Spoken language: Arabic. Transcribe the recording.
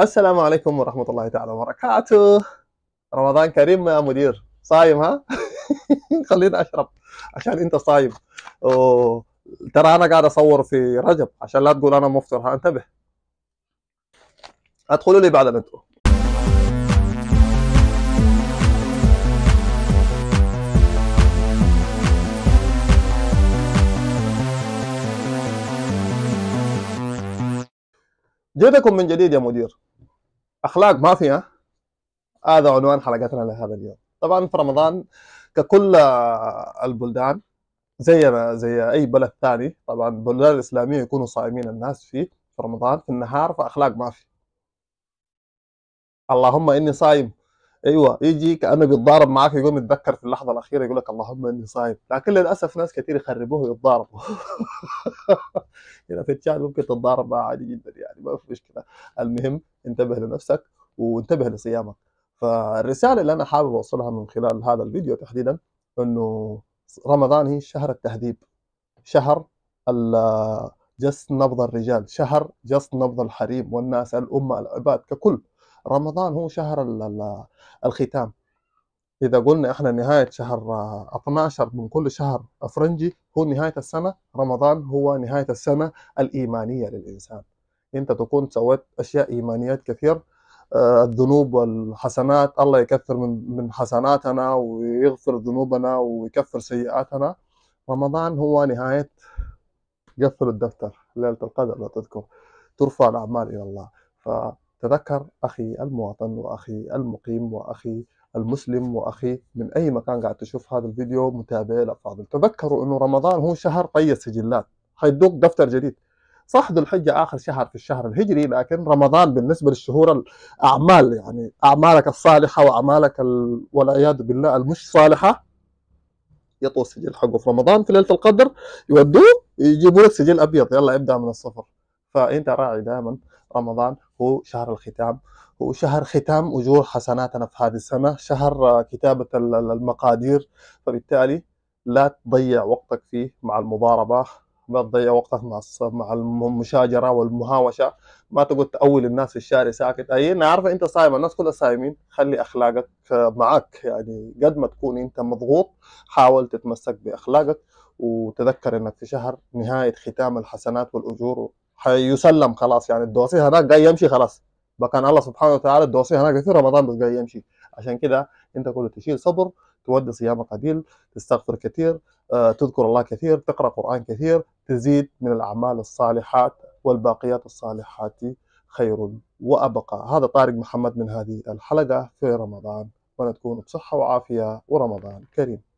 السلام عليكم ورحمة الله تعالى وبركاته رمضان كريم يا مدير صايم ها؟ خليني أشرب عشان أنت صايم ترى أنا قاعد أصور في رجب عشان لا تقول أنا مفطر ها انتبه ادخلوا لي بعد الانترو جيتكم من جديد يا مدير اخلاق ما فيها هذا عنوان حلقتنا لهذا اليوم طبعا في رمضان ككل البلدان زينا زي اي بلد ثاني طبعا البلدان الاسلاميه يكونوا صائمين الناس فيه في رمضان في النهار فاخلاق ما في اللهم اني صايم ايوه يجي كانه بيتضارب معاك يقوم يتذكر في اللحظه الاخيره يقول لك اللهم اني صايم لكن للاسف ناس كثير يخربوه ويتضاربوا هنا يعني في الشات ممكن تتضارب معاه عادي جدا يعني ما في مشكله المهم انتبه لنفسك وانتبه لصيامك فالرساله اللي انا حابب اوصلها من خلال هذا الفيديو تحديدا انه رمضان هي شهر التهذيب شهر جس نبض الرجال شهر جس نبض الحريم والناس الامه العباد ككل رمضان هو شهر الختام اذا قلنا احنا نهايه شهر 12 آه، من كل شهر افرنجي هو نهايه السنه رمضان هو نهايه السنه الايمانيه للانسان انت تكون سويت اشياء ايمانيات كثير آه، الذنوب والحسنات الله يكثر من من حسناتنا ويغفر ذنوبنا ويكفر سيئاتنا رمضان هو نهايه قفل الدفتر ليله القدر لو تذكر ترفع الاعمال الى الله ف تذكر أخي المواطن وأخي المقيم وأخي المسلم وأخي من أي مكان قاعد تشوف هذا الفيديو متابعي الأفاضل تذكروا أنه رمضان هو شهر طي السجلات حيدوق دفتر جديد صح ذو الحجة آخر شهر في الشهر الهجري لكن رمضان بالنسبة للشهور الأعمال يعني أعمالك الصالحة وأعمالك ال... والعياذ بالله المش صالحة يطوى السجل حقه في رمضان في ليلة القدر يودوه يجيبوا لك سجل أبيض يلا ابدأ من الصفر فانت راعي دائما رمضان هو شهر الختام هو شهر ختام اجور حسناتنا في هذه السنه شهر آه، كتابه المقادير فبالتالي لا تضيع وقتك فيه مع المضاربه ما تضيع وقتك مع مع المشاجره والمهاوشه ما تقعد تأول الناس في الشارع ساكت اي انا عارف انت صايم الناس كلها صايمين خلي اخلاقك آه، معك يعني قد ما تكون انت مضغوط حاول تتمسك باخلاقك وتذكر انك في شهر نهايه ختام الحسنات والاجور حيسلم خلاص يعني الدوسي هناك جاي يمشي خلاص بكان الله سبحانه وتعالى الدوسي هناك في رمضان بس جاي يمشي عشان كده انت كله تشيل صبر تودي صيام قليل تستغفر كثير آه، تذكر الله كثير تقرا قران كثير تزيد من الاعمال الصالحات والباقيات الصالحات خير وابقى هذا طارق محمد من هذه الحلقه في رمضان ونتكون بصحه وعافيه ورمضان كريم